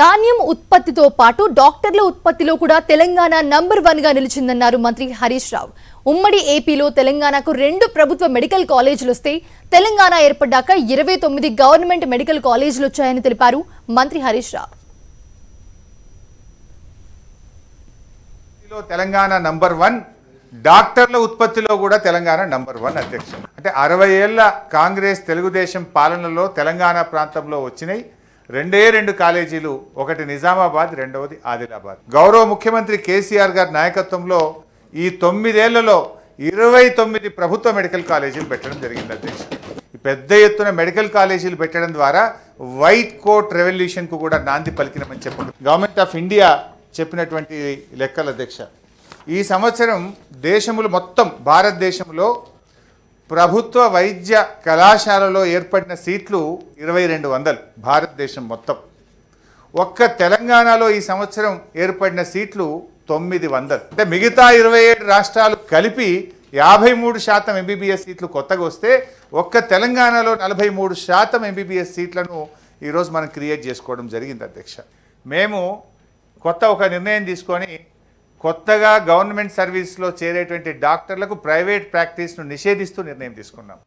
ధాన్యం ఉత్పత్తితో పాటు డాక్టర్ల ఉత్పత్తిలో కూడా తెలంగాణ నంబర్ వన్గా నిలిచిందన్నారు మంత్రి హరీష్ రావు ఉమ్మడి ఏపీలో తెలంగాణకు రెండు ప్రభుత్వ మెడికల్ కాలేజీలు వస్తే తెలంగాణ ఏర్పడ్డాక ఇరవై తొమ్మిది గవర్నమెంట్ మెడికల్ కాలేజీలు వచ్చాయని తెలిపారు మంత్రి హరీష్ రావు తెలంగాణ నంబర్ వన్ డాక్టర్ల ఉత్పత్తిలో కూడా తెలంగాణ నంబర్ వన్ అధ్యక్షం అంటే అరవై ఏళ్ల కాంగ్రెస్ తెలుగుదేశం పాలనలో తెలంగాణ ప్రాంతంలో వచ్చినాయి రెండే రెండు కాలేజీలు ఒకటి నిజామాబాద్ రెండవది ఆదిలాబాద్ గౌరవ ముఖ్యమంత్రి కేసీఆర్ గారి నాయకత్వంలో ఈ తొమ్మిదేళ్లలో ఇరవై తొమ్మిది ప్రభుత్వ మెడికల్ కాలేజీలు పెట్టడం జరిగింది అధ్యక్ష పెద్ద ఎత్తున మెడికల్ కాలేజీలు పెట్టడం ద్వారా వైట్ కోట్ రెవల్యూషన్కు కూడా నాంది పలికినమని చెప్పండి గవర్నమెంట్ ఆఫ్ ఇండియా చెప్పినటువంటి లెక్కల అధ్యక్ష ఈ సంవత్సరం దేశములు మొత్తం భారతదేశంలో ప్రభుత్వ వైద్య కళాశాలలో ఏర్పడిన సీట్లు ఇరవై రెండు వందలు భారతదేశం మొత్తం ఒక్క తెలంగాణలో ఈ సంవత్సరం ఏర్పడిన సీట్లు తొమ్మిది వందలు అంటే మిగతా ఇరవై ఏడు రాష్ట్రాలు కలిపి యాభై మూడు శాతం ఎంబీబీఎస్ సీట్లు కొత్తగా వస్తే ఒక్క తెలంగాణలో నలభై మూడు శాతం ఎంబీబీఎస్ సీట్లను ఈరోజు మనం క్రియేట్ చేసుకోవడం జరిగింది అధ్యక్ష మేము కొత్త ఒక నిర్ణయం తీసుకొని కొత్తగా గవర్నమెంట్ సర్వీస్లో చేరేటువంటి డాక్టర్లకు ప్రైవేట్ ప్రాక్టీస్ను నిషేధిస్తూ నిర్ణయం తీసుకున్నాం